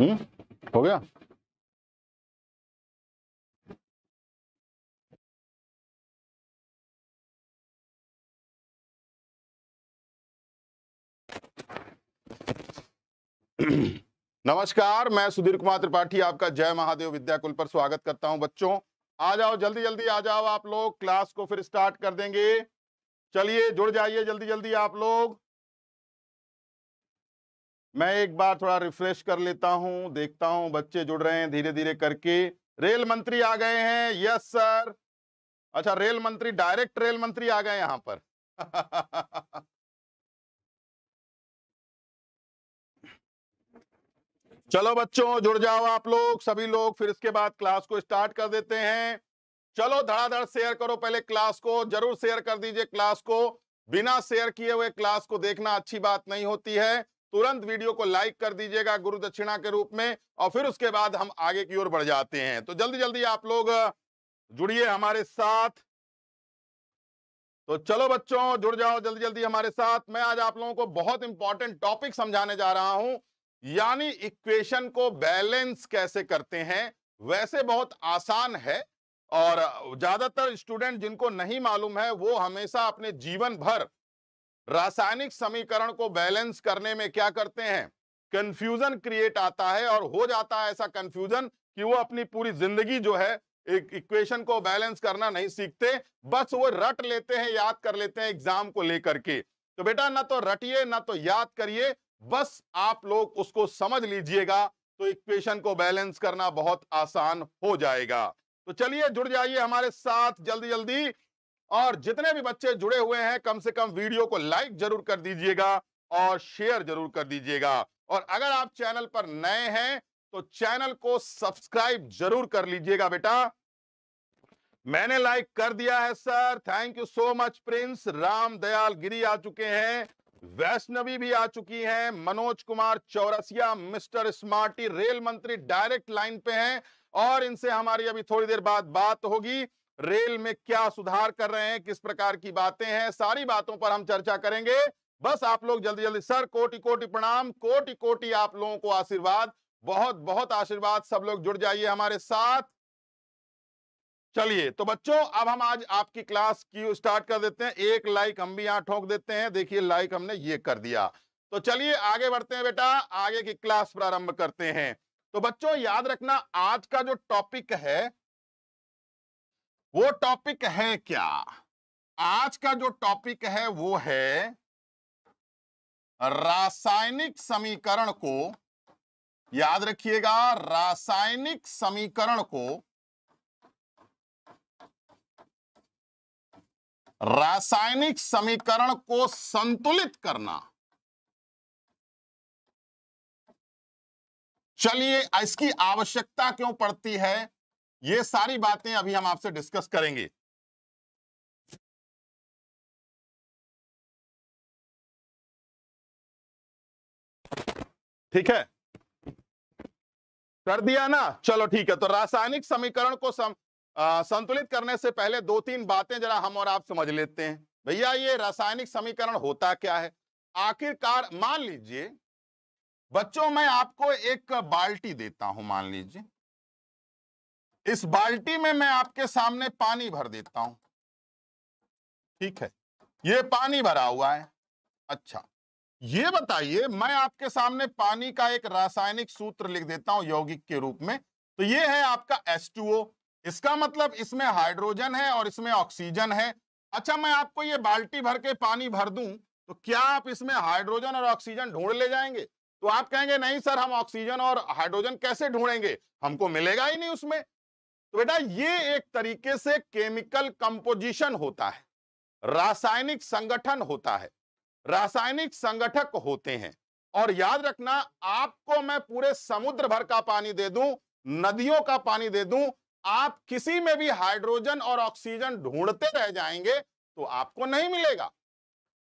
हम्म हो गया नमस्कार मैं सुधीर कुमार त्रिपाठी आपका जय महादेव विद्या कुल पर स्वागत करता हूं बच्चों आ जाओ जल्दी जल्दी आ जाओ आप लोग क्लास को फिर स्टार्ट कर देंगे चलिए जुड़ जाइए जल्दी जल्दी आप लोग मैं एक बार थोड़ा रिफ्रेश कर लेता हूं देखता हूं बच्चे जुड़ रहे हैं धीरे धीरे करके रेल मंत्री आ गए हैं यस सर अच्छा रेल मंत्री डायरेक्ट रेल मंत्री आ गए यहां पर चलो बच्चों जुड़ जाओ आप लोग सभी लोग फिर इसके बाद क्लास को स्टार्ट कर देते हैं चलो धड़ाधड़ शेयर करो पहले क्लास को जरूर शेयर कर दीजिए क्लास को बिना शेयर किए हुए क्लास को देखना अच्छी बात नहीं होती है तुरंत वीडियो को लाइक कर दीजिएगा गुरु दक्षिणा के रूप में और फिर उसके बाद हम आगे की ओर बढ़ जाते हैं तो जल्दी जल्दी आप लोग जुड़िए हमारे साथ तो चलो बच्चों जुड़ जाओ जल्दी जल्दी हमारे साथ मैं आज आप लोगों को बहुत इंपॉर्टेंट टॉपिक समझाने जा रहा हूं यानी इक्वेशन को बैलेंस कैसे करते हैं वैसे बहुत आसान है और ज्यादातर स्टूडेंट जिनको नहीं मालूम है वो हमेशा अपने जीवन भर रासायनिक समीकरण को बैलेंस करने में क्या करते हैं कंफ्यूजन क्रिएट आता है और हो जाता है ऐसा कंफ्यूजन कि वो अपनी पूरी जिंदगी जो है एक इक्वेशन को बैलेंस करना नहीं सीखते बस वो रट लेते हैं याद कर लेते हैं एग्जाम को लेकर के तो बेटा ना तो रटिए ना तो याद करिए बस आप लोग उसको समझ लीजिएगा तो इक्वेशन को बैलेंस करना बहुत आसान हो जाएगा तो चलिए जुड़ जाइए हमारे साथ जल्दी जल्दी और जितने भी बच्चे जुड़े हुए हैं कम से कम वीडियो को लाइक जरूर कर दीजिएगा और शेयर जरूर कर दीजिएगा और अगर आप चैनल पर नए हैं तो चैनल को सब्सक्राइब जरूर कर लीजिएगा बेटा मैंने लाइक कर दिया है sir thank you so much Prince Ram Dayal Giri आ चुके हैं वैष्णवी भी आ चुकी हैं Manoj Kumar Chaurasia Mister Smarty rail मंत्री डायरेक्ट लाइन पे हैं और इनसे हमारी अभी थोड़ी देर बाद बात होगी रेल में क्या सुधार कर रहे हैं किस प्रकार की बातें हैं सारी बातों पर हम चर्चा करेंगे बस आप लोग जल्दी जल्दी सर कोटि कोटि प्रणाम कोटि कोटि आप लोगों को आशीर्वाद बहुत बहुत आशीर्वाद सब लोग जुड़ जाइए हमारे साथ चलिए तो बच्चों अब हम आज आपकी क्लास की स्टार्ट कर देते हैं एक लाइक हम भी यहां ठोक देते हैं देखिए लाइक हमने ये कर दिया तो चलिए आगे बढ़ते हैं बेटा आगे की क्लास प्रारंभ करते हैं तो बच्चों याद रखना आज का जो टॉपिक है वो टॉपिक है क्या आज का जो टॉपिक है वो है रासायनिक समीकरण को याद रखिएगा रासायनिक समीकरण को रासायनिक समीकरण को संतुलित करना चलिए इसकी आवश्यकता क्यों पड़ती है ये सारी बातें अभी हम आपसे डिस्कस करेंगे ठीक है कर दिया ना चलो ठीक है तो रासायनिक समीकरण को सम, आ, संतुलित करने से पहले दो तीन बातें जरा हम और आप समझ लेते हैं भैया ये रासायनिक समीकरण होता क्या है आखिरकार मान लीजिए बच्चों मैं आपको एक बाल्टी देता हूं मान लीजिए इस बाल्टी में मैं आपके सामने पानी भर देता हूं ठीक है ये पानी भरा हुआ है अच्छा ये बताइए मैं आपके सामने पानी का एक रासायनिक सूत्र लिख देता हूं यौगिक के रूप में तो ये है आपका H2O इसका मतलब इसमें हाइड्रोजन है और इसमें ऑक्सीजन है अच्छा मैं आपको ये बाल्टी भर के पानी भर दूं तो क्या आप इसमें हाइड्रोजन और ऑक्सीजन ढूंढ ले जाएंगे तो आप कहेंगे नहीं सर हम ऑक्सीजन और हाइड्रोजन कैसे ढूंढेंगे हमको मिलेगा ही नहीं उसमें तो बेटा ये एक तरीके से केमिकल कंपोजिशन होता है रासायनिक संगठन होता है रासायनिक संगठक होते हैं और याद रखना आपको मैं पूरे समुद्र भर का पानी दे दूं नदियों का पानी दे दूं आप किसी में भी हाइड्रोजन और ऑक्सीजन ढूंढते रह जाएंगे तो आपको नहीं मिलेगा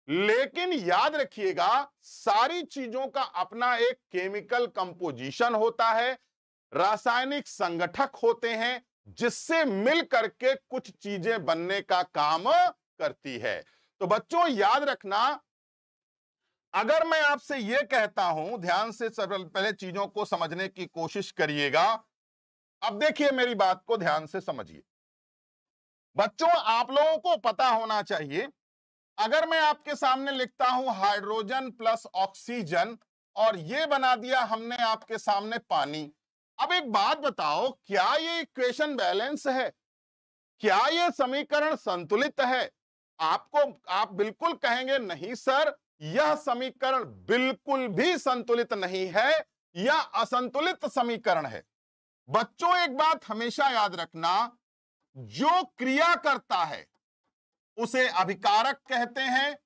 लेकिन याद रखिएगा सारी चीजों का अपना एक केमिकल कंपोजिशन होता है रासायनिक संगठक होते हैं जिससे मिल करके कुछ चीजें बनने का काम करती है तो बच्चों याद रखना अगर मैं आपसे यह कहता हूं ध्यान से सबसे पहले चीजों को समझने की कोशिश करिएगा अब देखिए मेरी बात को ध्यान से समझिए बच्चों आप लोगों को पता होना चाहिए अगर मैं आपके सामने लिखता हूं हाइड्रोजन प्लस ऑक्सीजन और ये बना दिया हमने आपके सामने पानी अब एक बात बताओ क्या ये इक्वेशन बैलेंस है क्या ये समीकरण संतुलित है आपको आप बिल्कुल कहेंगे नहीं सर यह समीकरण बिल्कुल भी संतुलित नहीं है यह असंतुलित समीकरण है बच्चों एक बात हमेशा याद रखना जो क्रिया करता है उसे अभिकारक कहते हैं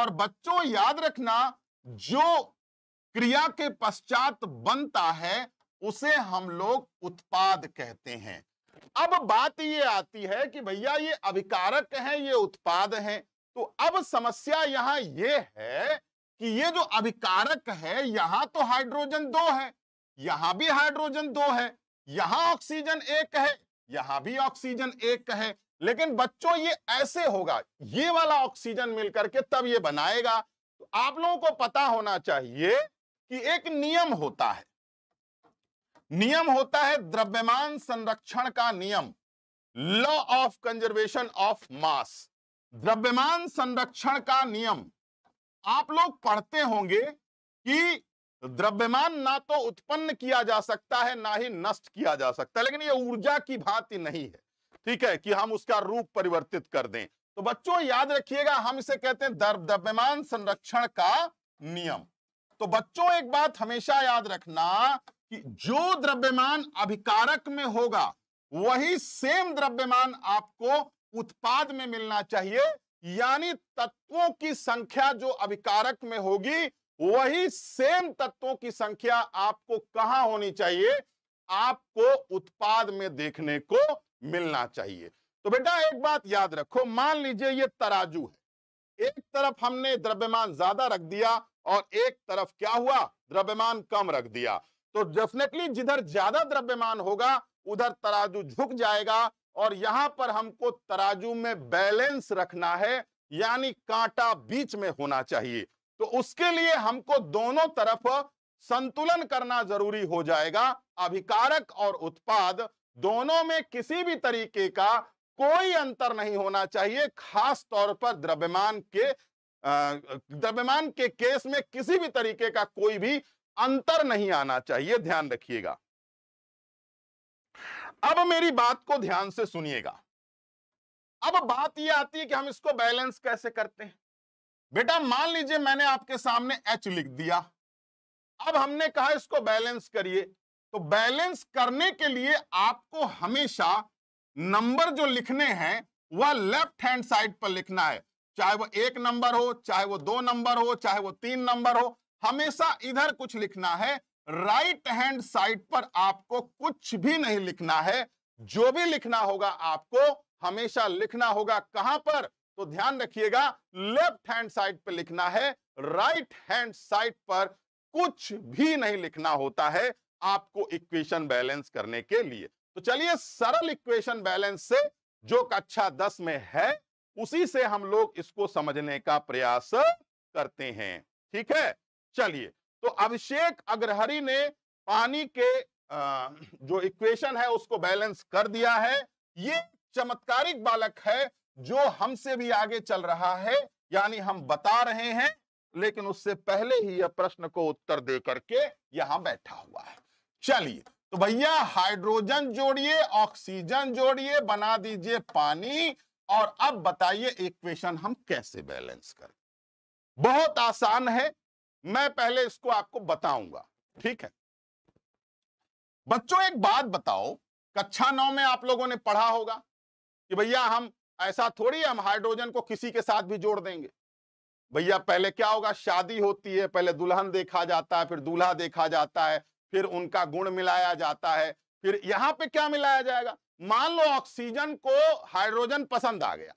और बच्चों याद रखना जो क्रिया के पश्चात बनता है उसे हम लोग उत्पाद कहते हैं अब बात ये आती है कि भैया ये अभिकारक हैं ये उत्पाद हैं तो अब समस्या यहां ये है कि ये जो अभिकारक है यहां तो हाइड्रोजन दो है यहां भी हाइड्रोजन दो है यहां ऑक्सीजन एक है यहां भी ऑक्सीजन एक है लेकिन बच्चों ये ऐसे होगा ये वाला ऑक्सीजन मिलकर के तब ये बनाएगा तो आप लोगों को पता होना चाहिए कि एक नियम होता है नियम होता है द्रव्यमान संरक्षण का नियम law of conservation of mass द्रव्यमान संरक्षण का नियम आप लोग पढ़ते होंगे कि द्रव्यमान ना तो उत्पन्न किया जा सकता है ना ही नष्ट किया जा सकता है लेकिन ये ऊर्जा की भांति नहीं है ठीक है कि हम उसका रूप परिवर्तित कर दें तो बच्चों याद रखिएगा हम इसे कहते हैं द्रव्यमान संरक्षण का नियम तो बच्चों एक बात हमेशा याद रखना कि जो द्रव्यमान अभिकारक में होगा वही सेम द्रव्यमान आपको उत्पाद में मिलना चाहिए यानी तत्वों की संख्या जो अभिकारक में होगी वही सेम तत्वों की संख्या आपको कहा होनी चाहिए आपको उत्पाद में देखने को मिलना चाहिए तो बेटा एक बात याद रखो मान लीजिए ये तराजू है एक तरफ हमने द्रव्यमान ज्यादा रख दिया और एक तरफ क्या हुआ द्रव्यमान कम रख दिया तो डेफिनेटली जिधर ज्यादा द्रव्यमान होगा उधर तराजू झुक जाएगा और यहां पर हमको तराजू में बैलेंस रखना है यानी कांटा बीच में होना चाहिए तो उसके लिए हमको दोनों तरफ संतुलन करना जरूरी हो जाएगा अभिकारक और उत्पाद दोनों में किसी भी तरीके का कोई अंतर नहीं होना चाहिए खास तौर पर द्रव्यमान के द्रव्यमान के केस में किसी भी तरीके का कोई भी अंतर नहीं आना चाहिए ध्यान रखिएगा अब मेरी बात को ध्यान से सुनिएगा अब बात यह आती है कि हम इसको बैलेंस कैसे करते हैं बेटा मान लीजिए मैंने आपके सामने एच लिख दिया अब हमने कहा इसको बैलेंस करिए तो बैलेंस करने के लिए आपको हमेशा नंबर जो लिखने हैं वह लेफ्ट हैंड साइड पर लिखना है चाहे वो एक नंबर हो चाहे वो दो नंबर हो चाहे वो तीन नंबर हो हमेशा इधर कुछ लिखना है राइट हैंड साइड पर आपको कुछ भी नहीं लिखना है जो भी लिखना होगा आपको हमेशा लिखना होगा कहां पर तो ध्यान रखिएगा लेफ्ट हैंड साइड पर लिखना है राइट हैंड साइड पर कुछ भी नहीं लिखना होता है आपको इक्वेशन बैलेंस करने के लिए तो चलिए सरल इक्वेशन बैलेंस से जो कक्षा दस में है उसी से हम लोग इसको समझने का प्रयास करते हैं ठीक है चलिए तो अभिषेक अग्रहरी ने पानी के जो इक्वेशन है उसको बैलेंस कर दिया है ये चमत्कारिक बालक है जो हमसे भी आगे चल रहा है यानी हम बता रहे हैं लेकिन उससे पहले ही यह प्रश्न को उत्तर दे करके यहां बैठा हुआ है चलिए तो भैया हाइड्रोजन जोड़िए ऑक्सीजन जोड़िए बना दीजिए पानी और अब बताइए इक्वेशन हम कैसे बैलेंस करें बहुत आसान है मैं पहले इसको आपको बताऊंगा ठीक है बच्चों एक बात बताओ कक्षा नौ में आप लोगों ने पढ़ा होगा कि भैया हम ऐसा थोड़ी हम हाइड्रोजन को किसी के साथ भी जोड़ देंगे भैया पहले क्या होगा शादी होती है पहले दुल्हन देखा जाता है फिर दूल्हा देखा जाता है फिर उनका गुण मिलाया जाता है फिर यहां पे क्या मिलाया जाएगा मान लो ऑक्सीजन को हाइड्रोजन पसंद आ गया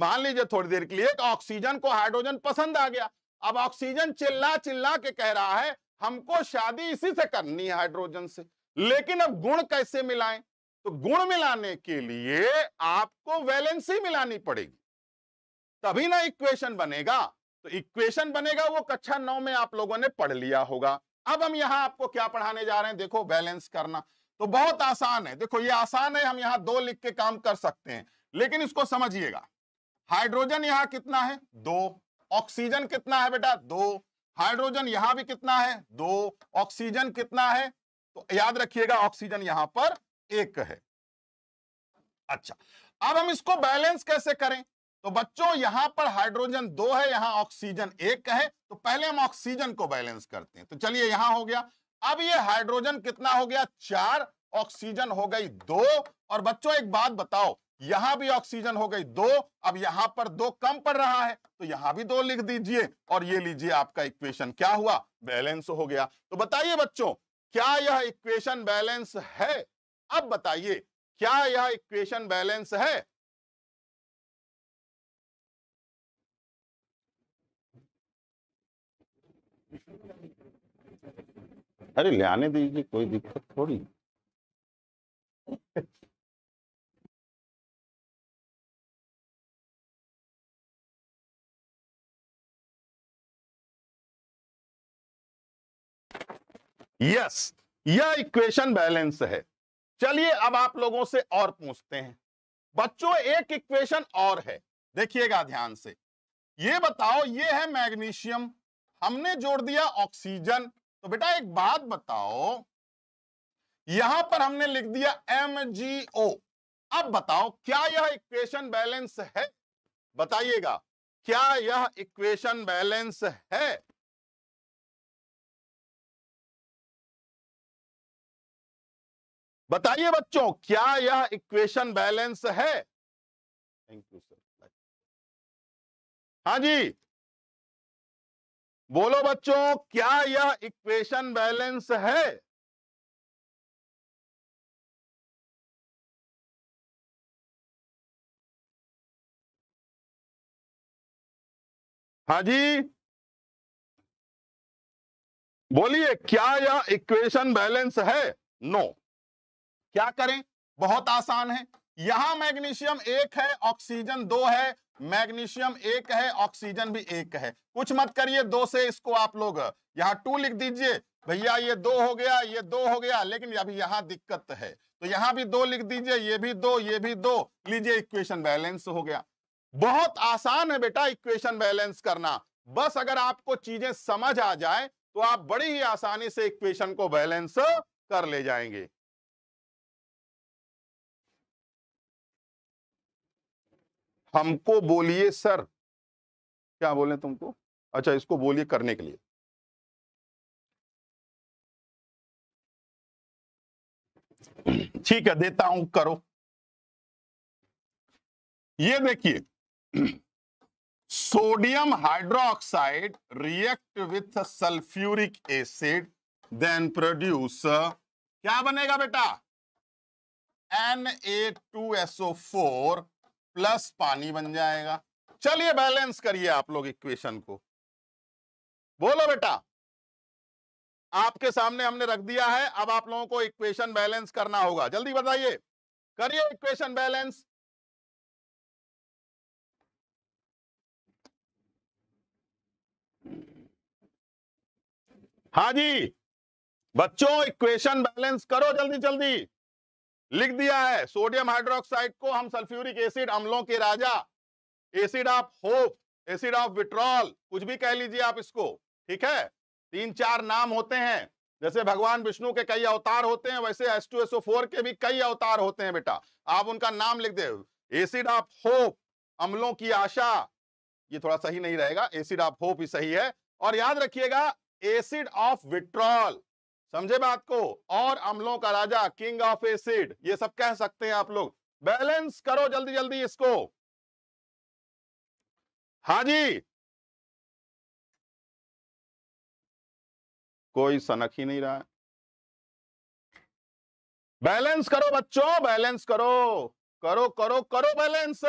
मान लीजिए थोड़ी देर के लिए तो ऑक्सीजन को हाइड्रोजन पसंद आ गया अब ऑक्सीजन चिल्ला चिल्ला के कह रहा है हमको शादी इसी से करनी है हाइड्रोजन से लेकिन अब गुण कैसे मिलाएं तो गुण मिलाने के लिए आपको वैलेंसी मिलानी पड़ेगी तभी ना इक्वेशन बनेगा तो इक्वेशन बनेगा वो कक्षा नौ में आप लोगों ने पढ़ लिया होगा अब हम यहां आपको क्या पढ़ाने जा रहे हैं देखो बैलेंस करना तो बहुत आसान है देखो ये आसान है हम यहां दो लिख के काम कर सकते हैं लेकिन इसको समझिएगा हाइड्रोजन यहां कितना है दो ऑक्सीजन कितना है बेटा दो हाइड्रोजन यहां भी कितना है दो ऑक्सीजन कितना है तो याद रखिएगा ऑक्सीजन यहां पर एक है अच्छा अब हम इसको बैलेंस कैसे करें तो बच्चों यहां पर हाइड्रोजन दो है यहां ऑक्सीजन एक है तो पहले हम ऑक्सीजन को बैलेंस करते हैं तो चलिए यहां हो गया अब ये हाइड्रोजन कितना हो गया चार ऑक्सीजन हो गई दो और बच्चों एक बात बताओ यहां भी ऑक्सीजन हो गई दो अब यहां पर दो कम पड़ रहा है तो यहां भी दो लिख दीजिए और ये लीजिए आपका इक्वेशन क्या हुआ बैलेंस हो गया तो बताइए बच्चों क्या यह इक्वेशन बैलेंस है अब बताइए क्या यह इक्वेशन बैलेंस है अरे लेने दीजिए कोई दिक्कत थोड़ी यस यह इक्वेशन बैलेंस है चलिए अब आप लोगों से और पूछते हैं बच्चों एक इक्वेशन और है देखिएगा ध्यान से ये बताओ ये है मैग्नीशियम हमने जोड़ दिया ऑक्सीजन तो बेटा एक बात बताओ यहां पर हमने लिख दिया ओ अब बताओ क्या यह इक्वेशन बैलेंस है बताइएगा क्या यह इक्वेशन बैलेंस है बताइए बच्चों क्या यह इक्वेशन बैलेंस है थैंक यू सर हाँ जी बोलो बच्चों क्या यह इक्वेशन बैलेंस है हाँ जी बोलिए क्या यह इक्वेशन बैलेंस है नो no. क्या करें बहुत आसान है यहां मैग्नीशियम एक है ऑक्सीजन दो है मैग्नीशियम एक है ऑक्सीजन भी एक है कुछ मत करिए दो से इसको आप लोग यहाँ टू लिख दीजिए भैया ये दो हो गया ये दो हो गया लेकिन अभी यहां दिक्कत है तो यहां भी दो लिख दीजिए ये भी दो ये भी दो लीजिए इक्वेशन बैलेंस हो गया बहुत आसान है बेटा इक्वेशन बैलेंस करना बस अगर आपको चीजें समझ आ जाए तो आप बड़ी ही आसानी से इक्वेशन को बैलेंस कर ले जाएंगे हमको बोलिए सर क्या बोले तुमको अच्छा इसको बोलिए करने के लिए ठीक है देता हूं करो ये देखिए sodium hydroxide react with sulphuric acid then produce क्या बनेगा बेटा N A two four plus पानी बन जाएगा चलिए बैलेंस करिए आप लोग इक्वेशन को बोलो बेटा आपके सामने हमने रख दिया है अब आप लोगों को इक्वेशन बैलेंस करना होगा जल्दी बताइए करिए इक्वेशन बैलेंस हाँ जी बच्चों इक्वेशन बैलेंस करो जल्दी जल्दी लिख दिया है सोडियम हाइड्रोक्साइड को हम सल्फ्यूरिक एसिड अम्लों के राजा acid of hope acid of vitriol कुछ भी कह लीजिए आप इसको ठीक है तीन चार नाम होते हैं जैसे भगवान विष्णु के कई अवतार होते हैं वैसे एस टू एसओ फोर के भी कई अवतार होते हैं बेटा आप उनका नाम लिख दे एसिड ऑफ होप अम्लों की आशा ये थोड़ा सही नहीं रहेगा एसिड ऑफ होप ही सही है और याद रखिएगा एसिड ऑफ विट्रॉल समझे बात को और अमलों का राजा किंग ऑफ एसिड ये सब कह सकते हैं आप लोग बैलेंस करो जल्दी जल्दी इसको हाँ जी कोई सनक ही नहीं रहा बैलेंस करो बच्चों बैलेंस करो करो करो करो बैलेंस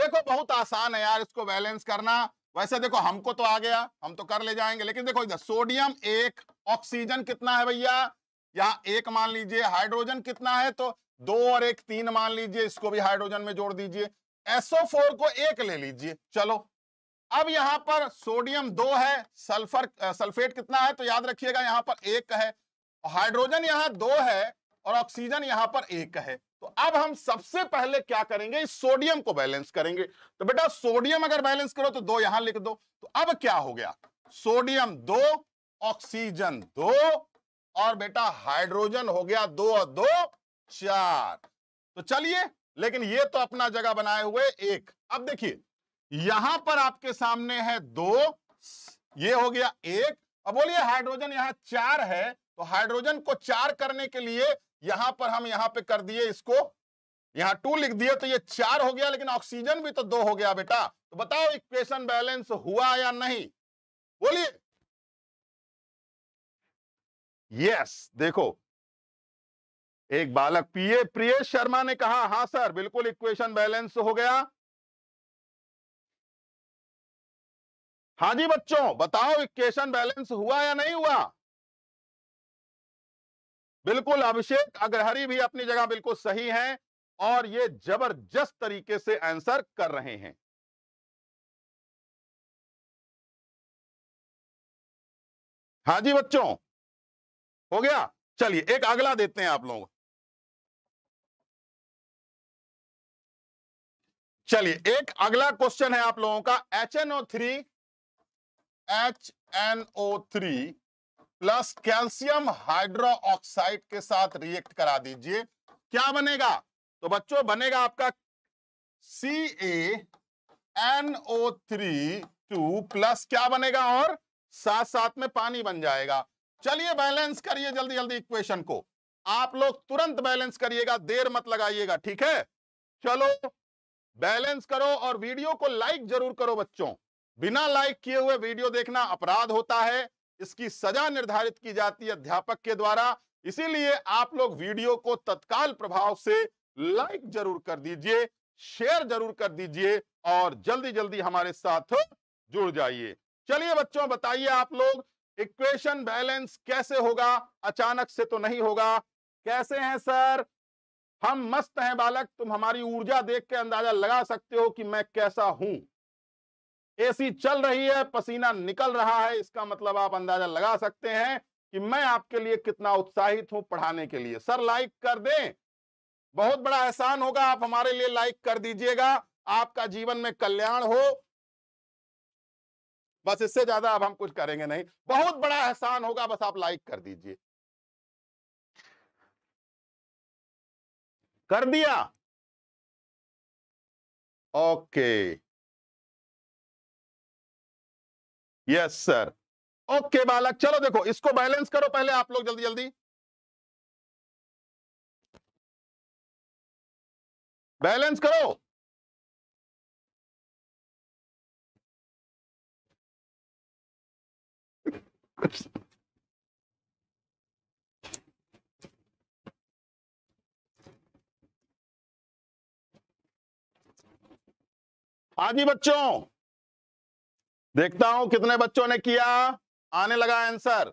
देखो बहुत आसान है यार इसको बैलेंस करना वैसे देखो हमको तो आ गया हम तो कर ले जाएंगे लेकिन देखो इधर सोडियम एक ऑक्सीजन कितना है भैया यहाँ एक मान लीजिए हाइड्रोजन कितना है तो दो और एक तीन मान लीजिए इसको भी हाइड्रोजन में जोड़ दीजिए SO4 को एक ले लीजिए चलो अब यहां पर सोडियम दो है सल्फर सल्फेट कितना है तो याद रखिएगा यहाँ पर एक है हाइड्रोजन यहाँ दो है और ऑक्सीजन यहाँ पर एक है तो अब हम सबसे पहले क्या करेंगे इस सोडियम को बैलेंस करेंगे तो बेटा सोडियम अगर बैलेंस करो तो दो यहां लिख दो तो अब क्या हो गया सोडियम दो ऑक्सीजन दो और बेटा हाइड्रोजन हो गया दो और दो चार तो चलिए लेकिन ये तो अपना जगह बनाए हुए एक अब देखिए यहां पर आपके सामने है दो ये हो गया एक अब बोलिए हाइड्रोजन यहां चार है तो हाइड्रोजन को चार करने के लिए यहां पर हम यहां पे कर दिए इसको यहां टू लिख दिए तो ये चार हो गया लेकिन ऑक्सीजन भी तो दो हो गया बेटा तो बताओ इक्वेशन बैलेंस हुआ या नहीं बोलिए यस देखो एक बालक पीए प्रिय शर्मा ने कहा हां सर बिल्कुल इक्वेशन बैलेंस हो गया हाँ जी बच्चों बताओ इक्वेशन बैलेंस हुआ या नहीं हुआ बिल्कुल अभिषेक अग्रहरी भी अपनी जगह बिल्कुल सही हैं और ये जबरदस्त तरीके से आंसर कर रहे हैं हाँ जी बच्चों हो गया चलिए एक अगला देते हैं आप लोग चलिए एक अगला क्वेश्चन है आप लोगों का H N O three H N O three plus calcium hydroxide के साथ रिएक्ट करा दीजिए क्या बनेगा तो बच्चों बनेगा आपका C A O three two plus क्या बनेगा और साथ साथ में पानी बन जाएगा चलिए बैलेंस करिए जल्दी जल्दी इक्वेशन को आप लोग तुरंत बैलेंस करिएगा देर मत लगाइएगा ठीक है चलो बैलेंस करो और वीडियो को लाइक जरूर करो बच्चों बिना लाइक किए हुए वीडियो देखना अपराध होता है इसकी सजा निर्धारित की जाती है अध्यापक के द्वारा इसीलिए आप लोग वीडियो को तत्काल प्रभाव से लाइक जरूर कर दीजिए शेयर जरूर कर दीजिए और जल्दी जल्दी हमारे साथ जुड़ जाइए चलिए बच्चों बताइए आप लोग इक्वेशन बैलेंस कैसे होगा अचानक से तो नहीं होगा कैसे हैं सर हम मस्त हैं बालक तुम हमारी ऊर्जा देख के अंदाजा लगा सकते हो कि मैं कैसा हूं एसी चल रही है पसीना निकल रहा है इसका मतलब आप अंदाजा लगा सकते हैं कि मैं आपके लिए कितना उत्साहित हूं पढ़ाने के लिए सर लाइक कर दें बहुत बड़ा एहसान होगा आप हमारे लिए लाइक कर दीजिएगा आपका जीवन में कल्याण हो बस इससे ज्यादा अब हम कुछ करेंगे नहीं बहुत बड़ा एहसान होगा बस आप लाइक कर दीजिए कर दिया ओके यस सर ओके बालक चलो देखो इसको बैलेंस करो पहले आप लोग जल्दी जल्दी बैलेंस करो हाँ बच्चों देखता हूं कितने बच्चों ने किया आने लगा आंसर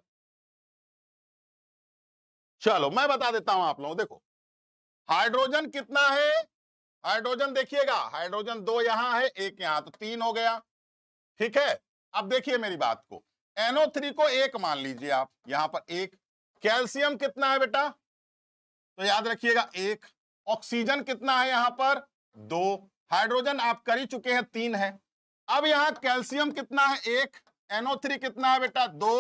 चलो मैं बता देता हूं आप लोगों देखो हाइड्रोजन कितना है हाइड्रोजन देखिएगा हाइड्रोजन दो यहां है एक यहां तो तीन हो गया ठीक है अब देखिए मेरी बात को NO3 को एक मान लीजिए आप यहां पर एक कैल्शियम कितना है बेटा तो याद रखिएगा एक ऑक्सीजन कितना है यहां पर दो हाइड्रोजन आप कर ही चुके हैं तीन है अब यहाँ कैल्शियम कितना है एक एनओ थ्री कितना है बेटा दो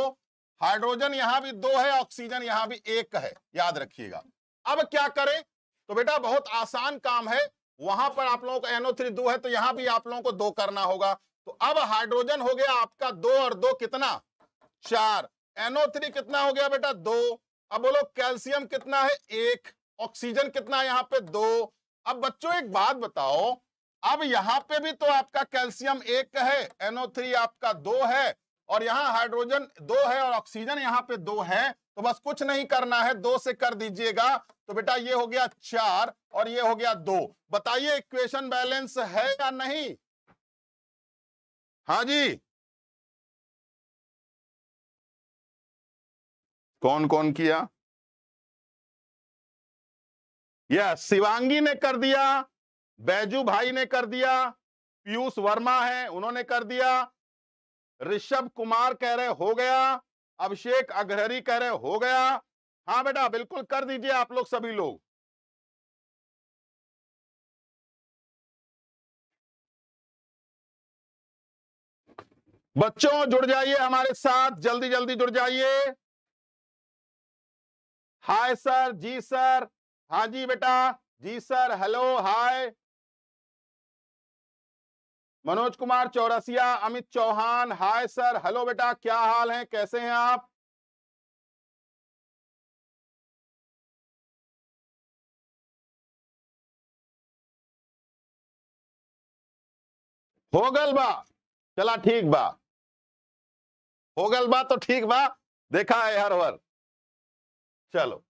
हाइड्रोजन यहां भी दो है ऑक्सीजन यहां भी एक है याद रखिएगा अब क्या करें तो बेटा बहुत आसान काम है वहां पर आप लोगों को एनओ थ्री दो है तो यहां भी आप लोगों को दो करना होगा तो अब हाइड्रोजन हो गया आपका दो और दो कितना चार एनओ थ्री कितना हो गया बेटा दो अब बोलो कैल्शियम कितना है एक ऑक्सीजन कितना है यहाँ पे दो अब बच्चों एक बात बताओ अब यहां पे भी तो आपका कैल्शियम एक है एनओ थ्री आपका दो है और यहां हाइड्रोजन दो है और ऑक्सीजन यहां पे दो है तो बस कुछ नहीं करना है दो से कर दीजिएगा तो बेटा ये हो गया चार और ये हो गया दो बताइए इक्वेशन बैलेंस है या नहीं हाँ जी कौन कौन किया यस शिवांगी ने कर दिया बैजू भाई ने कर दिया पीयूष वर्मा है उन्होंने कर दिया ऋषभ कुमार कह रहे हो गया अभिषेक अग्रहरी कह रहे हो गया हाँ बेटा बिल्कुल कर दीजिए आप लोग सभी लोग बच्चों जुड़ जाइए हमारे साथ जल्दी जल्दी जुड़ जाइए हाय सर जी सर हाँ जी बेटा जी sir hello hi Manoj Kumar Chaurasia Amit Chauhan hi sir hello बेटा क्या हाल है कैसे हैं आप होगल बा चला ठीक बा होगल बा तो ठीक बा देखा है हर वर चलो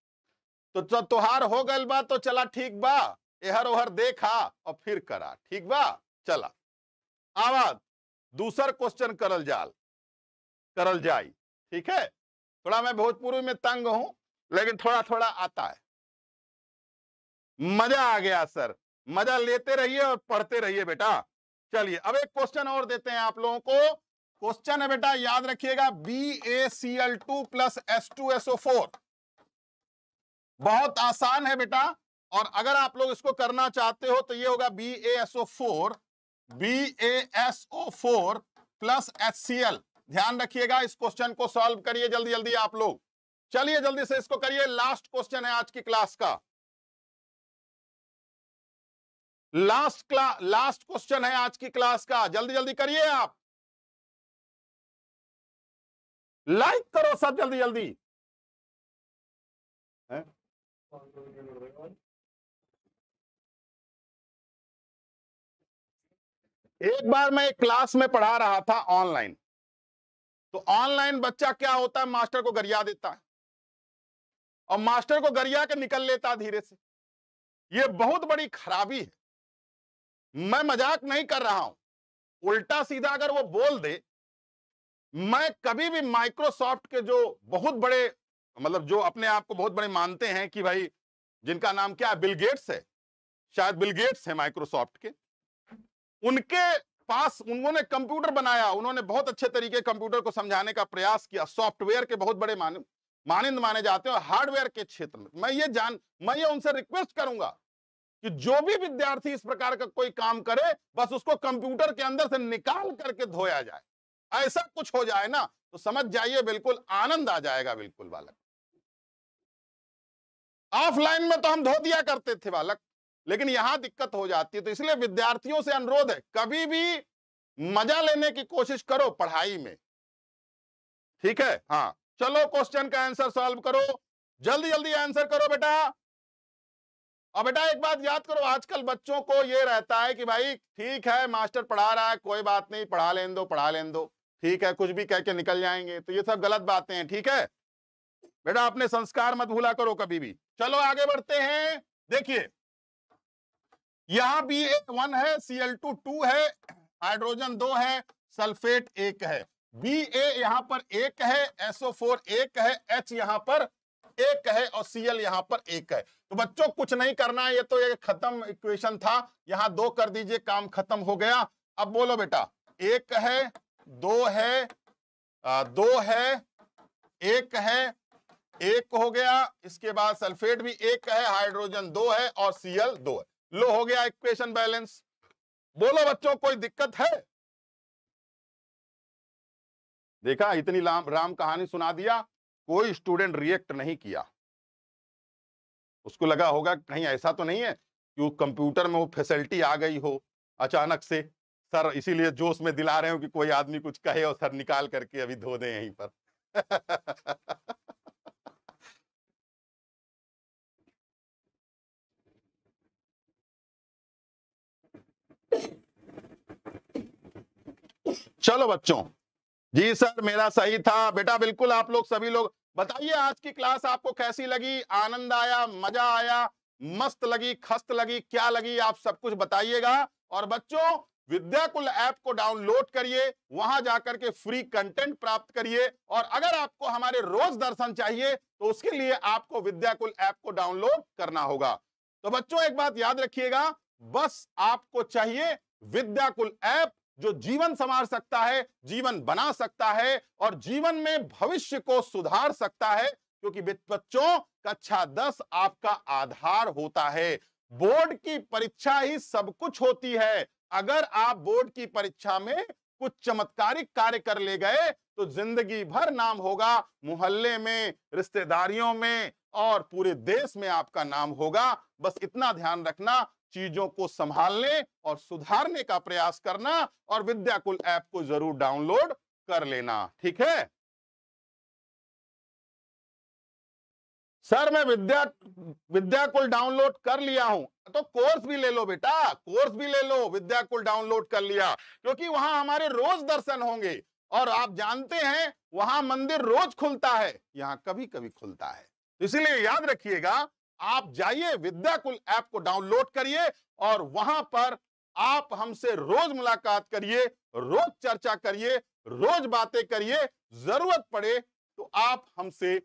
तो जब तुहार हो गल बा तो चला ठीक बा एहर ओहर देखा और फिर करा ठीक बा चला आवाज दूसर क्वेश्चन करल जाल करल जाई ठीक है थोड़ा मैं भोजपुरी में तंग हूं लेकिन थोड़ा थोड़ा आता है मजा आ गया सर मजा लेते रहिए और पढ़ते रहिए बेटा चलिए अब एक क्वेश्चन और देते हैं आप लोगों को क्वेश्चन है बेटा याद रखिएगा B A C L two plus S two S O four बहुत आसान है बेटा और अगर आप लोग इसको करना चाहते हो तो ये होगा B A S O four four plus L ध्यान रखिएगा इस क्वेश्चन को सॉल्व करिए जल्दी जल्दी आप लोग चलिए जल्दी से इसको करिए लास्ट क्वेश्चन है आज की क्लास का लास्ट क्ला लास्ट क्वेश्चन है आज की क्लास का जल्दी जल्दी करिए आप लाइक करो सब जल्दी जल्दी है? एक बार मैं एक क्लास में पढ़ा रहा था ऑनलाइन तो ऑनलाइन बच्चा क्या होता है मास्टर को गरिया देता है और मास्टर को गरिया के निकल लेता धीरे से यह बहुत बड़ी खराबी है मैं मजाक नहीं कर रहा हूं उल्टा सीधा अगर वो बोल दे मैं कभी भी माइक्रोसॉफ्ट के जो बहुत बड़े मतलब जो अपने आप को बहुत बड़े मानते हैं कि भाई जिनका नाम क्या है बिलगेट्स है शायद बिलगेट्स है माइक्रोसॉफ्ट के उनके पास उन्होंने कंप्यूटर बनाया उन्होंने बहुत अच्छे तरीके कंप्यूटर को समझाने का प्रयास किया सॉफ्टवेयर के बहुत बड़े माने मानिंद माने जाते हैं हार्डवेयर के क्षेत्र में मैं ये जान मैं ये उनसे रिक्वेस्ट करूंगा कि जो भी विद्यार्थी इस प्रकार का कोई काम करे बस उसको कंप्यूटर के अंदर से निकाल करके धोया जाए ऐसा कुछ हो जाए ना तो समझ जाइए बिल्कुल आनंद आ जाएगा बिल्कुल बालक ऑफलाइन में तो हम धो दिया करते थे बालक लेकिन यहां दिक्कत हो जाती है तो इसलिए विद्यार्थियों से अनुरोध है कभी भी मजा लेने की कोशिश करो पढ़ाई में ठीक है हाँ चलो क्वेश्चन का आंसर सॉल्व करो जल्दी जल्दी आंसर करो बेटा और बेटा एक बात याद करो आजकल बच्चों को यह रहता है कि भाई ठीक है मास्टर पढ़ा रहा है कोई बात नहीं पढ़ा लेन दो पढ़ा लेन दो ठीक है कुछ भी कह के निकल जाएंगे तो ये सब गलत बातें हैं ठीक है बेटा अपने संस्कार मत भूला करो कभी भी चलो आगे बढ़ते हैं देखिए यहां भी एक वन है सी एल टू टू है हाइड्रोजन दो है सल्फेट एक है बी ए यहां पर एक है एसओ फोर एक है एच यहाँ पर एक है और एल यहां पर एक है तो बच्चों कुछ नहीं करना है ये तो एक खत्म इक्वेशन था यहाँ दो कर दीजिए काम खत्म हो गया अब बोलो बेटा एक है दो है आ, दो है एक है एक हो गया इसके बाद सल्फेट भी एक है हाइड्रोजन दो है और सीएल दो है लो हो गया इक्वेशन बैलेंस बोलो बच्चों कोई दिक्कत है देखा इतनी राम कहानी सुना दिया कोई स्टूडेंट रिएक्ट नहीं किया उसको लगा होगा कहीं ऐसा तो नहीं है कि वो कंप्यूटर में वो फैसिलिटी आ गई हो अचानक से सर इसीलिए जोश में दिला रहे हो कि कोई आदमी कुछ कहे और सर निकाल करके अभी धो दें यहीं पर चलो बच्चों जी सर मेरा सही था बेटा बिल्कुल आप लोग सभी लोग बताइए आज की क्लास आपको कैसी लगी आनंद आया मजा आया मस्त लगी खस्त लगी क्या लगी आप सब कुछ बताइएगा और बच्चों विद्याकुल ऐप को डाउनलोड करिए वहां जाकर के फ्री कंटेंट प्राप्त करिए और अगर आपको हमारे रोज दर्शन चाहिए तो उसके लिए आपको विद्याकुल ऐप को डाउनलोड करना होगा तो बच्चों एक बात याद रखिएगा बस आपको चाहिए विद्याकुल ऐप जो जीवन संवार सकता है जीवन बना सकता है और जीवन में भविष्य को सुधार सकता है क्योंकि बच्चों कक्षा दस आपका आधार होता है बोर्ड की परीक्षा ही सब कुछ होती है अगर आप बोर्ड की परीक्षा में कुछ चमत्कारिक कार्य कर ले गए तो जिंदगी भर नाम होगा मोहल्ले में रिश्तेदारियों में और पूरे देश में आपका नाम होगा बस इतना ध्यान रखना चीजों को संभालने और सुधारने का प्रयास करना और विद्याकुल ऐप को जरूर डाउनलोड कर लेना ठीक है सर मैं विद्या विद्याकुल डाउनलोड कर लिया हूं तो कोर्स भी ले लो बेटा कोर्स भी ले लो विद्याकुल डाउनलोड कर लिया क्योंकि वहां हमारे रोज दर्शन होंगे और आप जानते हैं वहां मंदिर रोज खुलता है यहां कभी कभी खुलता है तो इसीलिए याद रखिएगा आप जाइए विद्याकुल ऐप को डाउनलोड करिए और वहां पर आप हमसे रोज मुलाकात करिए रोज चर्चा करिए रोज बातें करिए जरूरत पड़े तो आप हमसे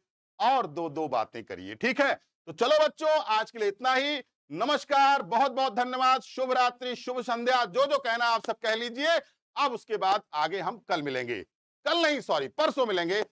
और दो दो बातें करिए ठीक है तो चलो बच्चों आज के लिए इतना ही नमस्कार बहुत बहुत धन्यवाद शुभ रात्रि शुभ संध्या जो जो कहना आप सब कह लीजिए अब उसके बाद आगे हम कल मिलेंगे कल नहीं सॉरी परसों मिलेंगे